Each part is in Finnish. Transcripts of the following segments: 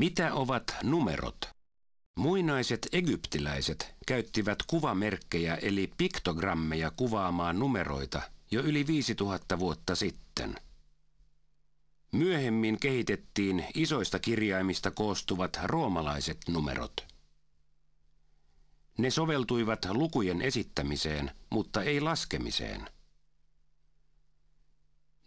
Mitä ovat numerot? Muinaiset egyptiläiset käyttivät kuvamerkkejä eli piktogrammeja kuvaamaan numeroita jo yli 5000 vuotta sitten. Myöhemmin kehitettiin isoista kirjaimista koostuvat roomalaiset numerot. Ne soveltuivat lukujen esittämiseen, mutta ei laskemiseen.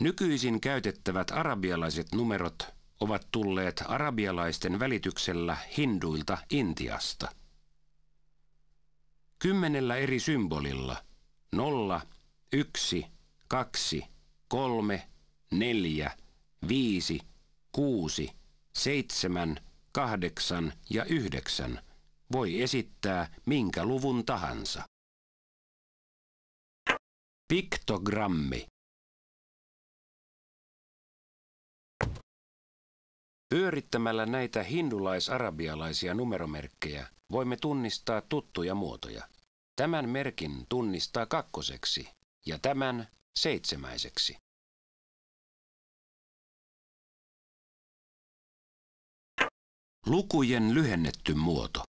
Nykyisin käytettävät arabialaiset numerot ovat tulleet arabialaisten välityksellä hinduilta Intiasta. Kymmenellä eri symbolilla, nolla, yksi, kaksi, kolme, neljä, viisi, kuusi, seitsemän, kahdeksan ja yhdeksän, voi esittää minkä luvun tahansa. Piktogrammi Pyörittämällä näitä hindulais-arabialaisia numeromerkkejä voimme tunnistaa tuttuja muotoja. Tämän merkin tunnistaa kakkoseksi ja tämän seitsemäiseksi. Lukujen lyhennetty muoto.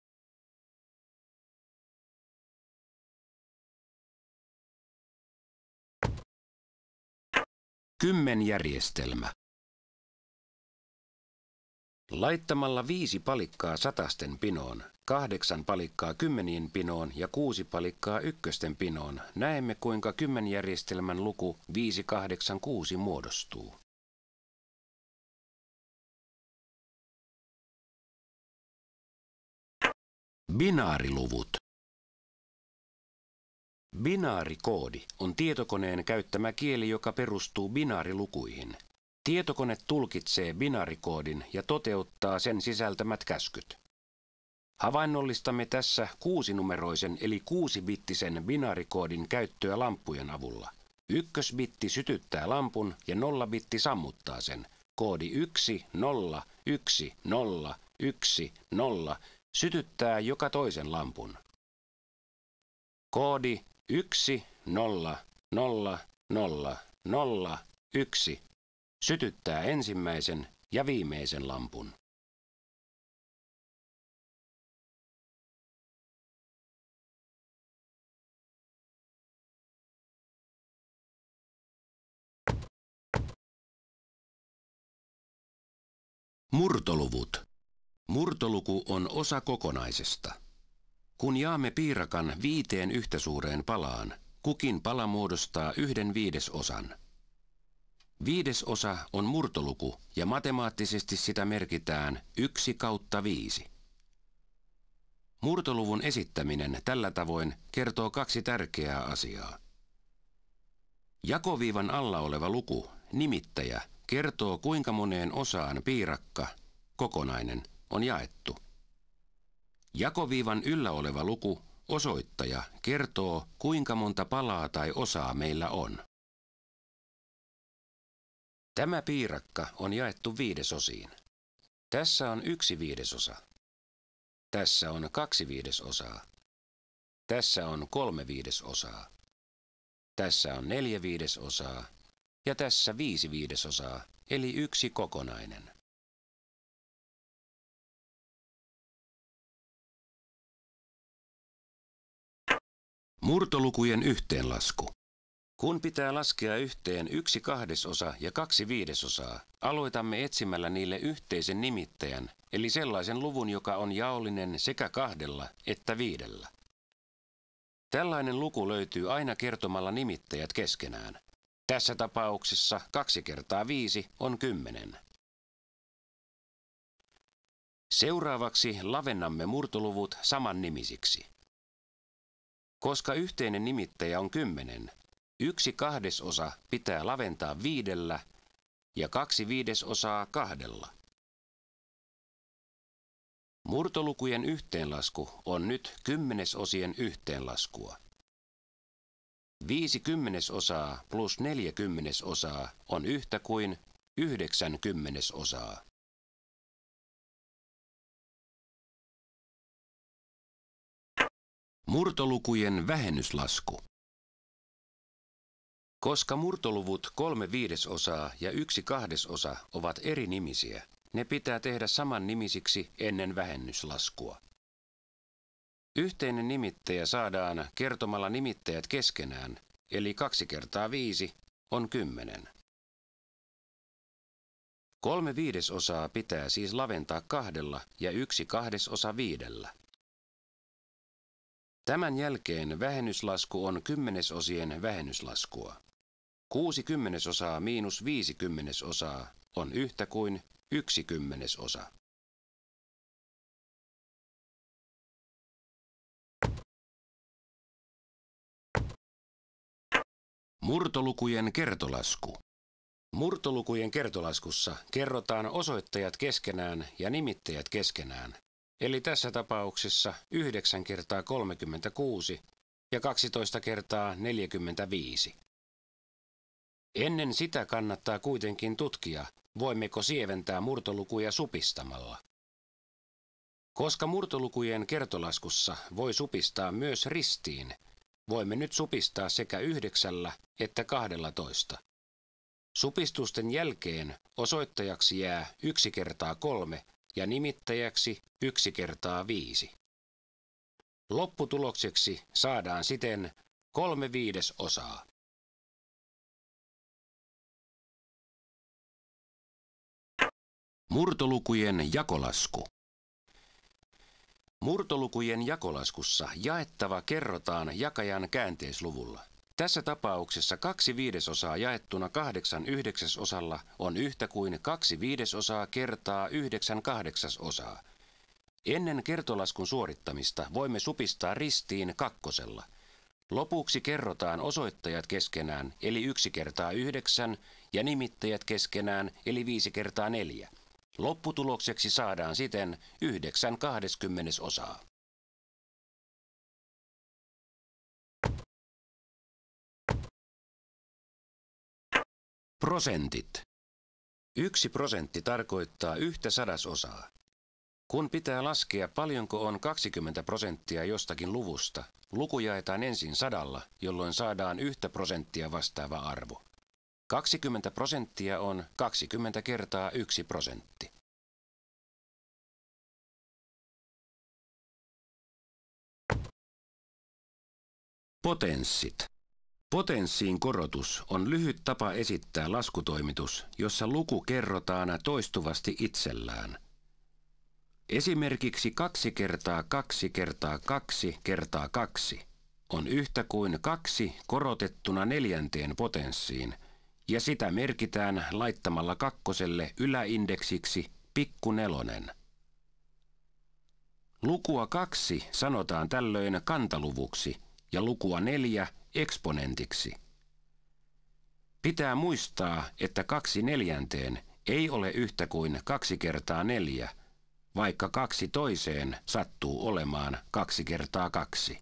Kymmenjärjestelmä. Laittamalla viisi palikkaa satasten pinoon, kahdeksan palikkaa kymmenien pinoon ja kuusi palikkaa ykkösten pinoon näemme kuinka kymmenjärjestelmän luku 586 muodostuu. Binaariluvut Binaarikoodi on tietokoneen käyttämä kieli, joka perustuu binaarilukuihin. Tietokone tulkitsee binaarikoodin ja toteuttaa sen sisältämät käskyt. Havainnollistamme tässä kuusinumeroisen eli kuusibittisen binaarikoodin käyttöä lampujen avulla. Ykkösbitti sytyttää lampun ja nollabitti sammuttaa sen. Koodi 1 0 1 0 1 0 sytyttää joka toisen lampun. Koodi 1 0 0 0 0 1 sytyttää ensimmäisen ja viimeisen lampun. Murtoluvut. Murtoluku on osa kokonaisesta. Kun jaamme piirakan viiteen yhtä suureen palaan, kukin pala muodostaa yhden viidesosan. Viides osa on murtoluku ja matemaattisesti sitä merkitään 1 kautta 5. Murtoluvun esittäminen tällä tavoin kertoo kaksi tärkeää asiaa. Jakoviivan alla oleva luku, nimittäjä, kertoo kuinka moneen osaan piirakka, kokonainen, on jaettu. Jakoviivan yllä oleva luku, osoittaja, kertoo kuinka monta palaa tai osaa meillä on. Tämä piirakka on jaettu viidesosiin. Tässä on yksi viidesosa. Tässä on kaksi viidesosaa. Tässä on kolme viidesosaa. Tässä on neljä viidesosaa ja tässä viisi viidesosaa, eli yksi kokonainen. Murtolukujen yhteenlasku. Kun pitää laskea yhteen yksi kahdesosa ja kaksi viidesosaa, aloitamme etsimällä niille yhteisen nimittäjän, eli sellaisen luvun, joka on jaollinen sekä kahdella että viidellä. Tällainen luku löytyy aina kertomalla nimittäjät keskenään. Tässä tapauksessa 2 kertaa 5 on 10. Seuraavaksi lavennamme murtoluvut saman nimisiksi. Koska yhteinen nimittäjä on 10, Yksi kahdesosa pitää laventaa viidellä ja kaksi viidesosaa kahdella. Murtolukujen yhteenlasku on nyt kymmenesosien yhteenlaskua. Viisi kymmenesosaa plus neljä kymmenesosaa on yhtä kuin yhdeksän kymmenesosaa. Murtolukujen vähennyslasku. Koska murtoluvut kolme viidesosaa ja yksi kahdesosa ovat eri nimisiä, ne pitää tehdä saman nimisiksi ennen vähennyslaskua. Yhteinen nimittäjä saadaan kertomalla nimittäjät keskenään, eli 2 kertaa 5 on 10. Kolme viidesosaa pitää siis laventaa kahdella ja yksi kahdesosa viidellä. Tämän jälkeen vähennyslasku on kymmenesosien vähennyslaskua. Kuusi kymmenesosaa miinus viisi kymmenesosaa on yhtä kuin yksi kymmenesosa. Murtolukujen kertolasku. Murtolukujen kertolaskussa kerrotaan osoittajat keskenään ja nimittäjät keskenään, eli tässä tapauksessa 9 kertaa 36 ja 12 kertaa 45. Ennen sitä kannattaa kuitenkin tutkia, voimmeko sieventää murtolukuja supistamalla. Koska murtolukujen kertolaskussa voi supistaa myös ristiin, voimme nyt supistaa sekä yhdeksällä että kahdella toista. Supistusten jälkeen osoittajaksi jää yksi kertaa kolme ja nimittäjäksi yksi kertaa viisi. Lopputulokseksi saadaan siten kolme viides osaa. Murtolukujen jakolasku. Murtolukujen jakolaskussa jaettava kerrotaan jakajan käänteisluvulla. Tässä tapauksessa kaksi viidesosaa jaettuna kahdeksan yhdeksäsosalla on yhtä kuin kaksi viidesosaa kertaa yhdeksän kahdeksasosaa. Ennen kertolaskun suorittamista voimme supistaa ristiin kakkosella. Lopuksi kerrotaan osoittajat keskenään, eli yksi kertaa yhdeksän, ja nimittäjät keskenään, eli viisi kertaa neljä. Lopputulokseksi saadaan siten 9 20 osaa. Prosentit. Yksi prosentti tarkoittaa yhtä sadasosaa. Kun pitää laskea paljonko on 20 prosenttia jostakin luvusta, luku jaetaan ensin sadalla, jolloin saadaan yhtä prosenttia vastaava arvo. 20 prosenttia on 20 kertaa 1 prosentti. Potenssit. Potenssiin korotus on lyhyt tapa esittää laskutoimitus, jossa luku kerrotaan toistuvasti itsellään. Esimerkiksi 2 kertaa 2 kertaa 2 kertaa 2 on yhtä kuin 2 korotettuna neljänteen potenssiin – ja sitä merkitään laittamalla kakkoselle yläindeksiksi pikku nelonen. Lukua kaksi sanotaan tällöin kantaluvuksi ja lukua neljä eksponentiksi. Pitää muistaa, että kaksi neljänteen ei ole yhtä kuin kaksi kertaa neljä, vaikka kaksi toiseen sattuu olemaan kaksi kertaa kaksi.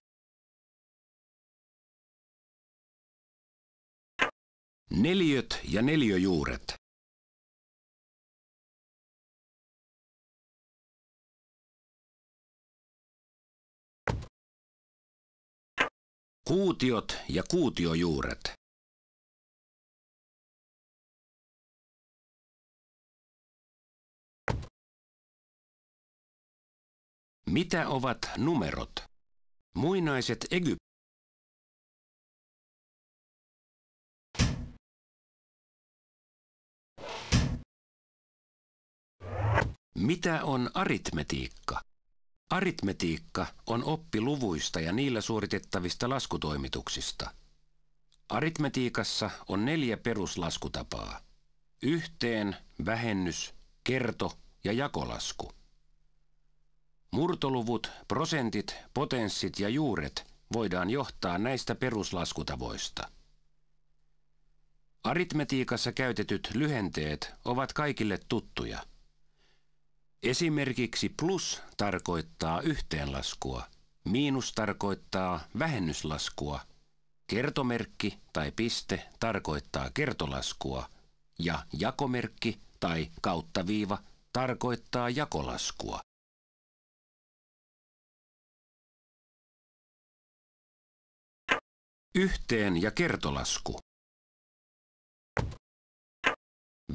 Neliöt ja neliöjuuret. Kuutiot ja kuutiojuuret. Mitä ovat numerot? Muinaiset Egypt. Mitä on aritmetiikka? Aritmetiikka on oppi luvuista ja niillä suoritettavista laskutoimituksista. Aritmetiikassa on neljä peruslaskutapaa. Yhteen, vähennys, kerto ja jakolasku. Murtoluvut, prosentit, potenssit ja juuret voidaan johtaa näistä peruslaskutavoista. Aritmetiikassa käytetyt lyhenteet ovat kaikille tuttuja – Esimerkiksi plus tarkoittaa yhteenlaskua, miinus tarkoittaa vähennyslaskua, kertomerkki tai piste tarkoittaa kertolaskua ja jakomerkki tai kauttaviiva tarkoittaa jakolaskua. Yhteen ja kertolasku.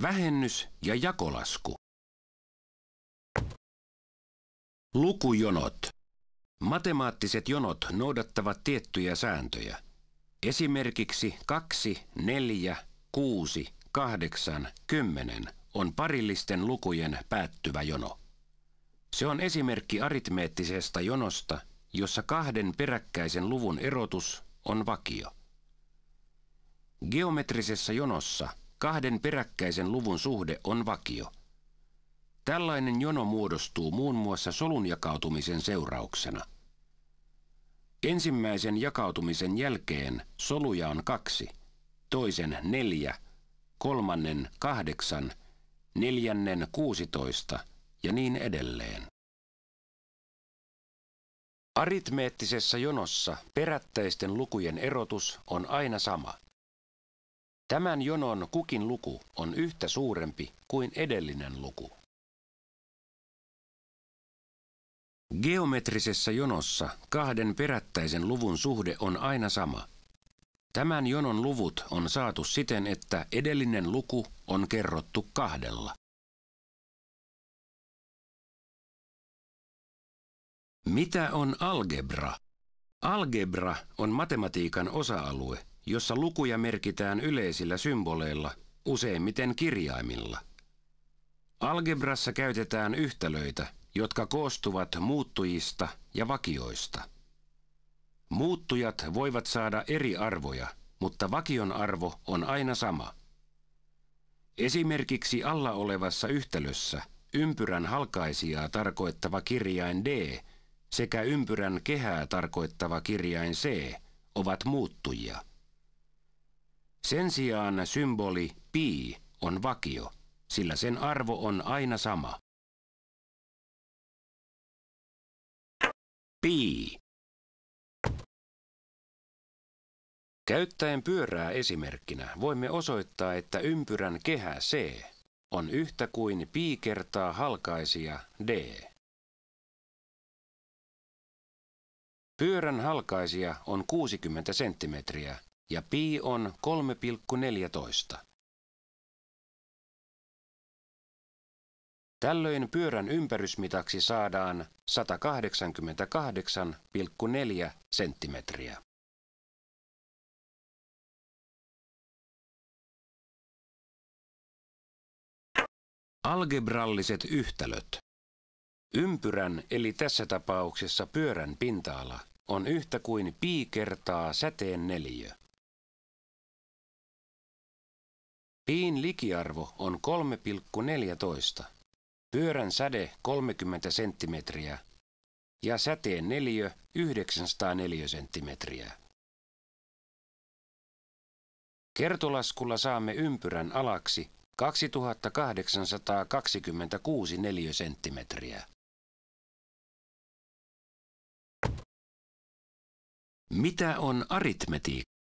Vähennys ja jakolasku. Lukujonot. Matemaattiset jonot noudattavat tiettyjä sääntöjä. Esimerkiksi 2, 4, 6, 8, 10 on parillisten lukujen päättyvä jono. Se on esimerkki aritmeettisesta jonosta, jossa kahden peräkkäisen luvun erotus on vakio. Geometrisessa jonossa kahden peräkkäisen luvun suhde on vakio. Tällainen jono muodostuu muun muassa solun jakautumisen seurauksena. Ensimmäisen jakautumisen jälkeen soluja on kaksi, toisen neljä, kolmannen kahdeksan, neljännen kuusitoista ja niin edelleen. Aritmeettisessa jonossa perättäisten lukujen erotus on aina sama. Tämän jonon kukin luku on yhtä suurempi kuin edellinen luku. Geometrisessä jonossa kahden perättäisen luvun suhde on aina sama. Tämän jonon luvut on saatu siten, että edellinen luku on kerrottu kahdella. Mitä on algebra? Algebra on matematiikan osa-alue, jossa lukuja merkitään yleisillä symboleilla, useimmiten kirjaimilla. Algebrassa käytetään yhtälöitä, jotka koostuvat muuttujista ja vakioista. Muuttujat voivat saada eri arvoja, mutta vakion arvo on aina sama. Esimerkiksi alla olevassa yhtälössä ympyrän halkaisijaa tarkoittava kirjain D sekä ympyrän kehää tarkoittava kirjain C ovat muuttujia. Sen sijaan symboli pi on vakio, sillä sen arvo on aina sama. Käyttäen pyörää esimerkkinä voimme osoittaa, että ympyrän kehä C on yhtä kuin pi kertaa halkaisija D. Pyörän halkaisija on 60 senttimetriä ja pi on 3,14. Tällöin pyörän ympärysmitaksi saadaan 188,4 senttimetriä. Algebralliset yhtälöt. Ympyrän eli tässä tapauksessa pyörän pinta-ala on yhtä kuin pi kertaa säteen neliö. Piin likiarvo on 3,14. Pyörän säde 30 senttimetriä ja säteen neliö 904 senttimetriä. Kertolaskulla saamme ympyrän alaksi 2826 neliösenttimetriä. Mitä on aritmetiikka?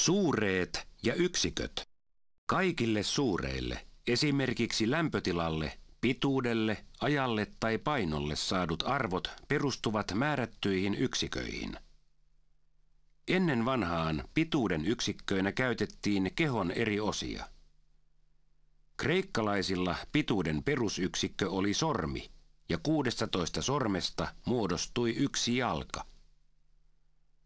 Suureet ja yksiköt. Kaikille suureille, esimerkiksi lämpötilalle, pituudelle, ajalle tai painolle saadut arvot perustuvat määrättyihin yksiköihin. Ennen vanhaan pituuden yksikköinä käytettiin kehon eri osia. Kreikkalaisilla pituuden perusyksikkö oli sormi, ja 16 sormesta muodostui yksi jalka –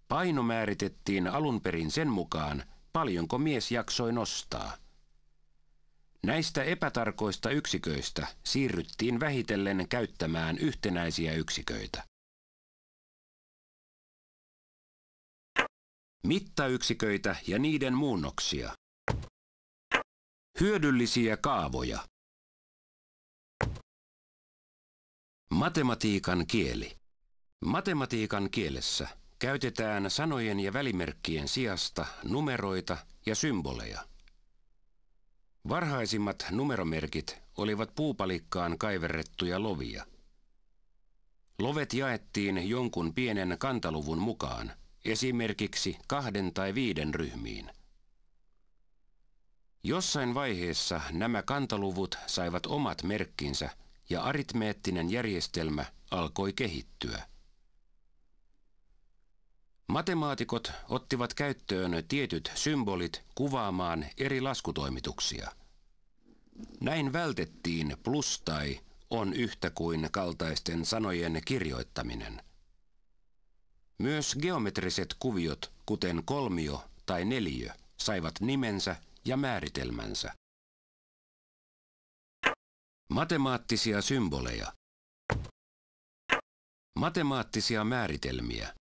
Paino määritettiin alun perin sen mukaan, paljonko mies jaksoi nostaa. Näistä epätarkoista yksiköistä siirryttiin vähitellen käyttämään yhtenäisiä yksiköitä. Mittayksiköitä ja niiden muunnoksia. Hyödyllisiä kaavoja. Matematiikan kieli. Matematiikan kielessä Käytetään sanojen ja välimerkkien sijasta numeroita ja symboleja. Varhaisimmat numeromerkit olivat puupalikkaan kaiverrettuja lovia. Lovet jaettiin jonkun pienen kantaluvun mukaan, esimerkiksi kahden tai viiden ryhmiin. Jossain vaiheessa nämä kantaluvut saivat omat merkkinsä ja aritmeettinen järjestelmä alkoi kehittyä. Matemaatikot ottivat käyttöön tietyt symbolit kuvaamaan eri laskutoimituksia. Näin vältettiin plus tai on yhtä kuin kaltaisten sanojen kirjoittaminen. Myös geometriset kuviot, kuten kolmio tai neliö, saivat nimensä ja määritelmänsä. Matemaattisia symboleja. Matemaattisia määritelmiä.